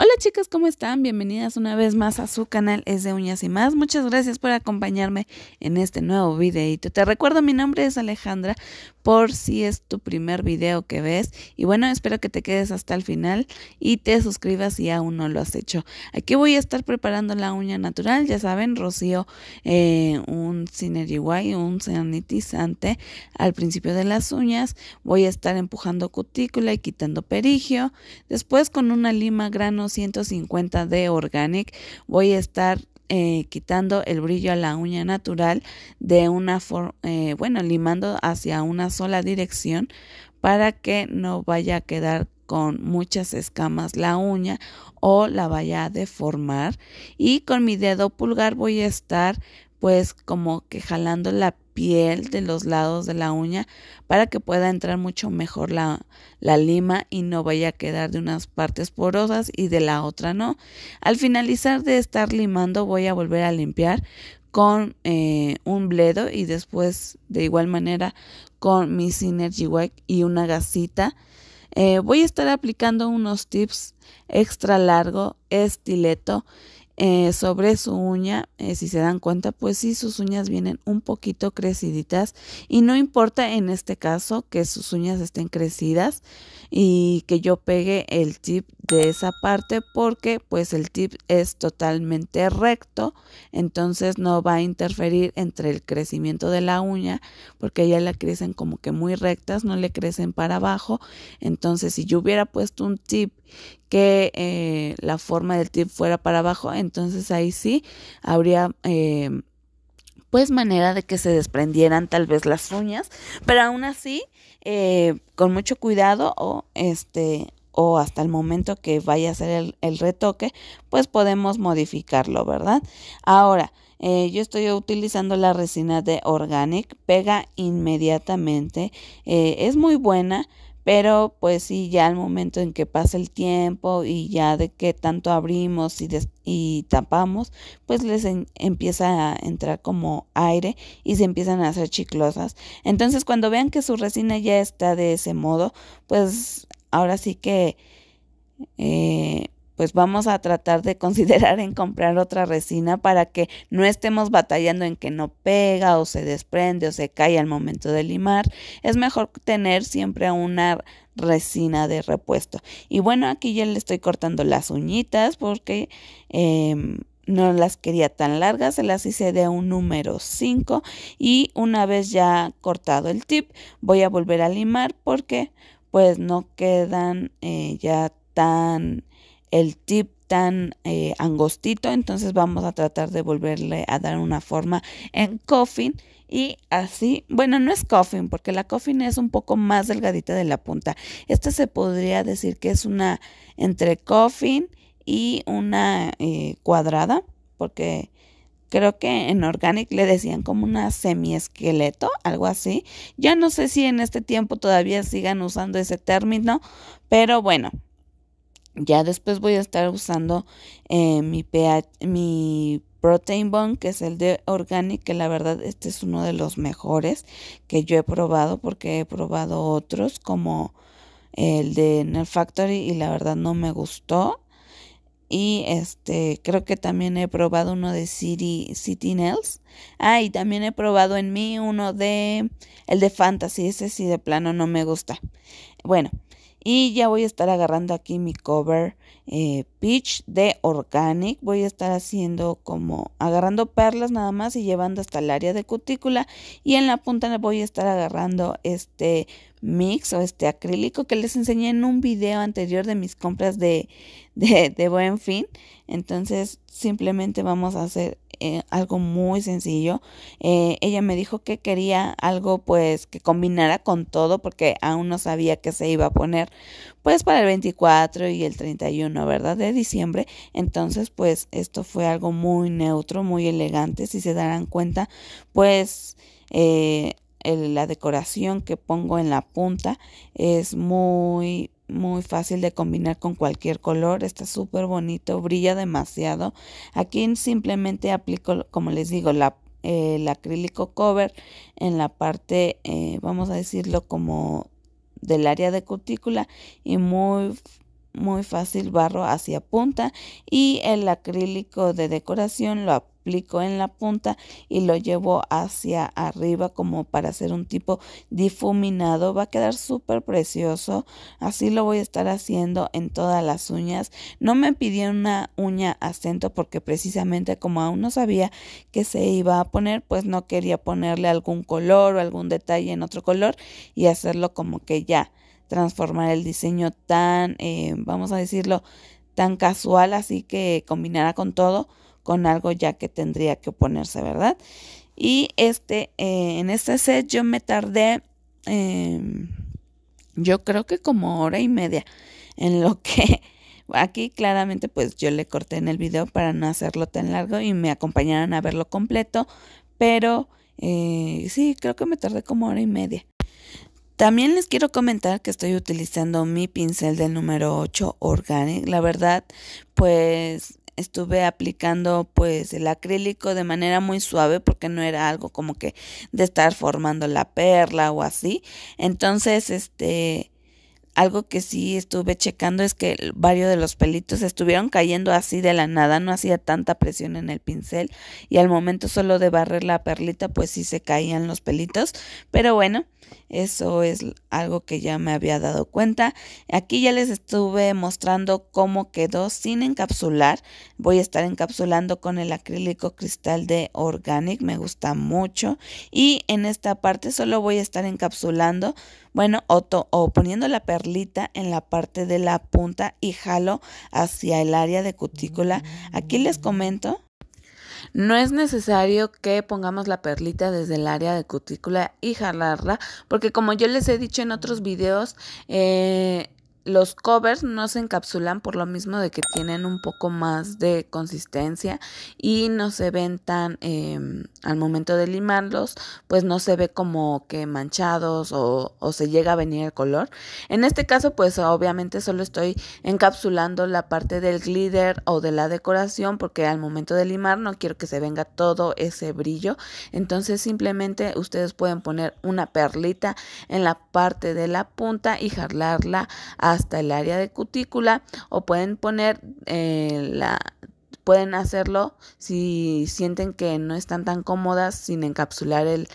Hola chicas, ¿cómo están? Bienvenidas una vez más a su canal Es de Uñas y Más. Muchas gracias por acompañarme en este nuevo videito. Te recuerdo, mi nombre es Alejandra, por si es tu primer video que ves. Y bueno, espero que te quedes hasta el final y te suscribas si aún no lo has hecho. Aquí voy a estar preparando la uña natural, ya saben, rocío eh, un Cineriway, un sanitizante al principio de las uñas. Voy a estar empujando cutícula y quitando perigio. Después con una lima grano 150 de Organic voy a estar eh, quitando el brillo a la uña natural de una forma, eh, bueno, limando hacia una sola dirección para que no vaya a quedar con muchas escamas la uña o la vaya a deformar y con mi dedo pulgar voy a estar pues como que jalando la piel de los lados de la uña para que pueda entrar mucho mejor la, lima y no vaya a quedar de unas partes porosas y de la otra no. Al finalizar de estar limando voy a volver a limpiar con eh, un bledo y después de igual manera con mi Synergy White y una gasita. Eh, voy a estar aplicando unos tips extra largo, estileto eh, sobre su uña, eh, si se dan cuenta, pues sí, sus uñas vienen un poquito creciditas y no importa en este caso que sus uñas estén crecidas y que yo pegue el tip de esa parte porque pues el tip es totalmente recto, entonces no va a interferir entre el crecimiento de la uña porque ya la crecen como que muy rectas, no le crecen para abajo, entonces si yo hubiera puesto un tip que eh, la forma del tip fuera para abajo, entonces ahí sí habría... Em, pues manera de que se desprendieran tal vez las uñas, pero aún así eh, con mucho cuidado o este o hasta el momento que vaya a hacer el, retoque, pues podemos modificarlo, ¿verdad? Ahora, eh, yo estoy utilizando la resina de Organic, pega inmediatamente, eh, es muy buena, pero pues sí, ya al momento en que pasa el tiempo y ya de que tanto abrimos y, tapamos, pues les empieza a entrar como aire y se empiezan a hacer chiclosas. Entonces cuando vean que su resina ya está de ese modo, pues ahora sí que eh, pues vamos a tratar de considerar en comprar otra resina para que no estemos batallando en que no pega o se desprende o se cae al momento de limar. Es mejor tener siempre una resina de repuesto. Y bueno, aquí ya le estoy cortando las uñitas porque em, no las quería tan largas, se las hice de un número 5 y una vez ya cortado el tip voy a volver a limar porque pues no quedan eh, ya tan el tip tan eh, angostito, entonces vamos a tratar de volverle a dar una forma en coffin y así, bueno, no es coffin porque la coffin es un poco más delgadita de la punta. Esta se podría decir que es una entre coffin y una eh, cuadrada porque creo que en Organic le decían como una semiesqueleto, algo así. Ya no sé si en este tiempo todavía sigan usando ese término, pero bueno, ya después voy a estar usando eh, mi, mi Protein Bone, que es el de Organic, que la verdad este es uno de los mejores que yo he probado porque he probado otros como el de Nerf Factory y la verdad no me gustó. Y este, creo que también he probado uno de City, City Nails. Ah, y también he probado en mí uno de, el de Fantasy, ese sí de plano no me gusta. Bueno, y ya voy a estar agarrando aquí mi cover eh, Peach de Organic. Voy a estar haciendo como agarrando perlas nada más y llevando hasta el área de cutícula. Y en la punta voy a estar agarrando este mix o este acrílico que les enseñé en un video anterior de mis compras de, de, buen fin. Entonces simplemente vamos a hacer eh, algo muy sencillo. Eh, ella me dijo que quería algo pues que combinara con todo porque aún no sabía que se iba a poner pues para el 24 y el 31, ¿verdad? De diciembre. Entonces pues esto fue algo muy neutro, muy elegante. Si se darán cuenta pues... Eh, la decoración que pongo en la punta es muy muy fácil de combinar con cualquier color, está súper bonito, brilla demasiado. Aquí simplemente aplico, como les digo, la, el acrílico cover en la parte, eh, vamos a decirlo, como del área de cutícula y muy muy fácil barro hacia punta y el acrílico de decoración lo aplico en la punta y lo llevó hacia arriba como para hacer un tipo difuminado. Va a quedar súper precioso. Así lo voy a estar haciendo en todas las uñas. No me pidieron una uña acento porque precisamente como aún no sabía que se iba a poner, pues no quería ponerle algún color o algún detalle en otro color y hacerlo como que ya transformar el diseño tan, eh, vamos a decirlo, tan casual, así que combinara con todo, con algo ya que tendría que oponerse, ¿verdad? Y este, eh, en este set yo me tardé, em, yo creo que como hora y media, en lo que aquí claramente pues yo le corté en el video para no hacerlo tan largo y me acompañaron a verlo completo, pero eh, sí, creo que me tardé como hora y media. También les quiero comentar que estoy utilizando mi pincel del número 8 Organic. La verdad, pues estuve aplicando pues el acrílico de manera muy suave porque no era algo como que de estar formando la perla o así. Entonces, este, algo que sí estuve checando es que varios de los pelitos estuvieron cayendo así de la nada, no hacía tanta presión en el pincel y al momento solo de barrer la perlita pues sí se caían los pelitos, pero bueno, eso es algo que ya me había dado cuenta. Aquí ya les estuve mostrando cómo quedó sin encapsular. Voy a estar encapsulando con el acrílico cristal de Organic. Me gusta mucho. Y en esta parte solo voy a estar encapsulando, bueno, o, o poniendo la perlita en la parte de la punta y jalo hacia el área de cutícula. Aquí les mm. comento no es necesario que pongamos la perlita desde el área de cutícula y jalarla, porque como yo les he dicho en otros videos, eh, los covers no se encapsulan por lo mismo de que tienen un poco más de consistencia y no se ven tan em, al momento de limarlos pues no se ve como que manchados o, se llega a venir el color en este caso pues obviamente solo estoy encapsulando la parte del glitter o de la decoración porque al momento de limar no quiero que se venga todo ese brillo entonces simplemente ustedes pueden poner una perlita en la parte de la punta y jalarla a hasta el área de cutícula o pueden poner eh, la pueden hacerlo si sienten que no están tan cómodas sin encapsular el,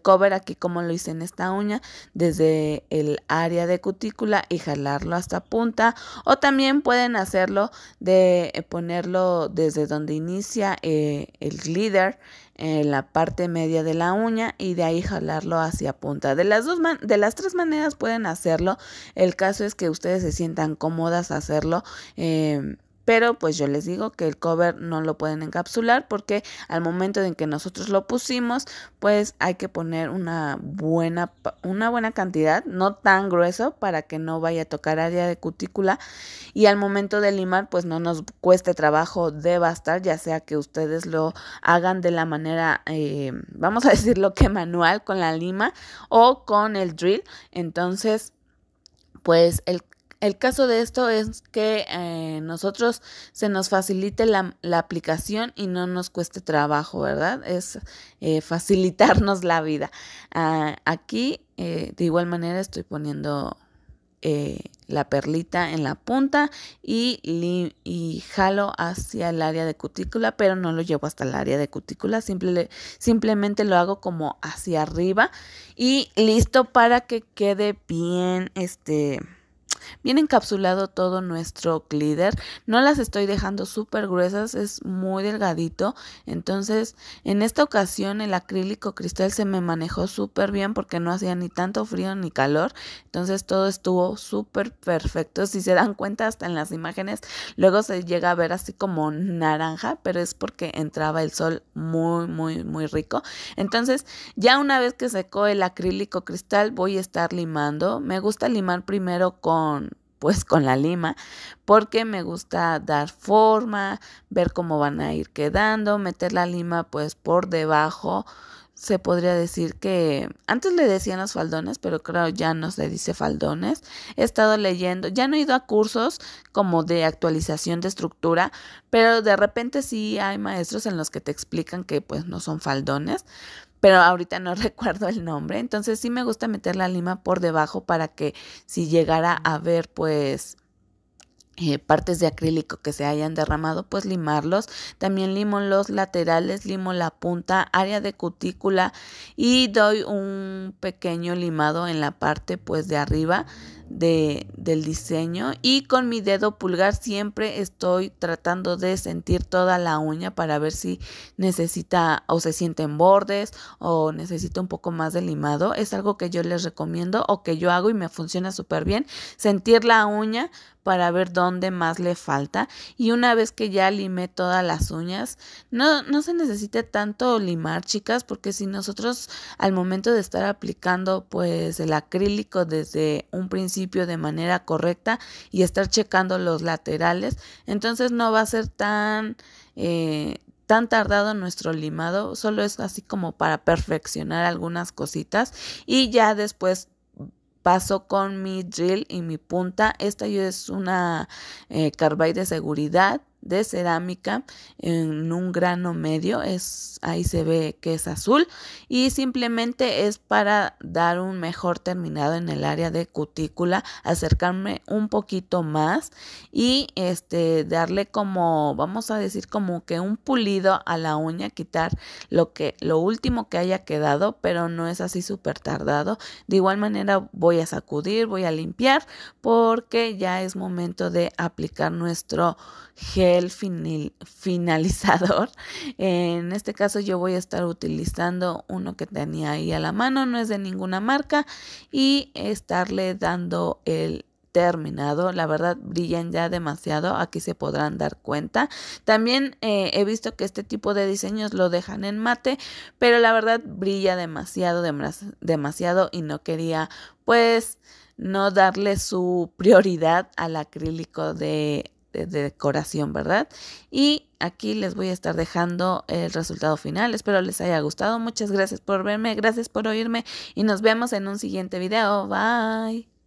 cover aquí como lo hice en esta uña desde el área de cutícula y jalarlo hasta punta o también pueden hacerlo de eh, ponerlo desde donde inicia eh, el glitter en la parte media de la uña y de ahí jalarlo hacia punta. De las, dos de las tres maneras pueden hacerlo. El caso es que ustedes se sientan cómodas hacerlo. Em, pero pues yo les digo que el cover no lo pueden encapsular porque al momento en que nosotros lo pusimos, pues hay que poner una buena, una buena cantidad, no tan grueso para que no vaya a tocar área de cutícula. Y al momento de limar, pues no nos cueste trabajo devastar, ya sea que ustedes lo hagan de la manera, eh, vamos a decirlo que manual, con la lima o con el drill. Entonces, pues el, el caso de esto es que a eh, nosotros se nos facilite la, aplicación y no nos cueste trabajo, ¿verdad? Es eh, facilitarnos la vida. Ah, aquí, eh, de igual manera, estoy poniendo la perlita en la punta y, y, jalo hacia el área de cutícula, pero no lo llevo hasta el área de cutícula, simplemente lo hago como hacia arriba y listo para que quede bien este Viene encapsulado todo nuestro glitter. No las estoy dejando súper gruesas, es muy delgadito. Entonces, en esta ocasión el acrílico cristal se me manejó súper bien porque no hacía ni tanto frío ni calor. Entonces, todo estuvo súper perfecto. Si se dan cuenta, hasta en las imágenes, luego se llega a ver así como naranja, pero es porque entraba el sol muy, muy, muy rico. Entonces, ya una vez que secó el acrílico cristal, voy a estar limando. Me gusta limar primero con pues con la lima, porque me gusta dar forma, ver cómo van a ir quedando, meter la lima pues por debajo. Se podría decir que antes le decían los faldones, pero creo ya no se dice faldones. He estado leyendo, ya no he ido a cursos como de actualización de estructura, pero de repente sí hay maestros en los que te explican que pues no son faldones pero ahorita no recuerdo el nombre. Entonces sí me gusta meter la lima por debajo para que si llegara a ver pues eh, partes de acrílico que se hayan derramado, pues limarlos. También limo los laterales, limo la punta, área de cutícula y doy un pequeño limado en la parte pues de arriba de, del diseño y con mi dedo pulgar siempre estoy tratando de sentir toda la uña para ver si necesita o se sienten bordes o necesita un poco más de limado. Es algo que yo les recomiendo o que yo hago y me funciona súper bien. Sentir la uña para ver dónde más le falta. Y una vez que ya limé todas las uñas, no, no se necesita tanto limar, chicas, porque si nosotros al momento de estar aplicando pues el acrílico desde un principio, de manera correcta y estar checando los laterales, entonces no va a ser tan, eh, tan tardado nuestro limado, solo es así como para perfeccionar algunas cositas y ya después paso con mi drill y mi punta. Esta es una eh, carbide de seguridad de cerámica en un grano medio, es, ahí se ve que es azul y simplemente es para dar un mejor terminado en el área de cutícula, acercarme un poquito más y este darle como, vamos a decir como que un pulido a la uña, quitar lo que, lo último que haya quedado, pero no es así súper tardado. De igual manera voy a sacudir, voy a limpiar porque ya es momento de aplicar nuestro gel el finalizador. En este caso yo voy a estar utilizando uno que tenía ahí a la mano, no es de ninguna marca, y estarle dando el terminado, la verdad brillan ya demasiado, aquí se podrán dar cuenta. También eh, he visto que este tipo de diseños lo dejan en mate, pero la verdad brilla demasiado, demasiado y no quería pues no darle su prioridad al acrílico de de, decoración, ¿verdad? Y aquí les voy a estar dejando el resultado final. Espero les haya gustado. Muchas gracias por verme, gracias por oírme y nos vemos en un siguiente video. Bye.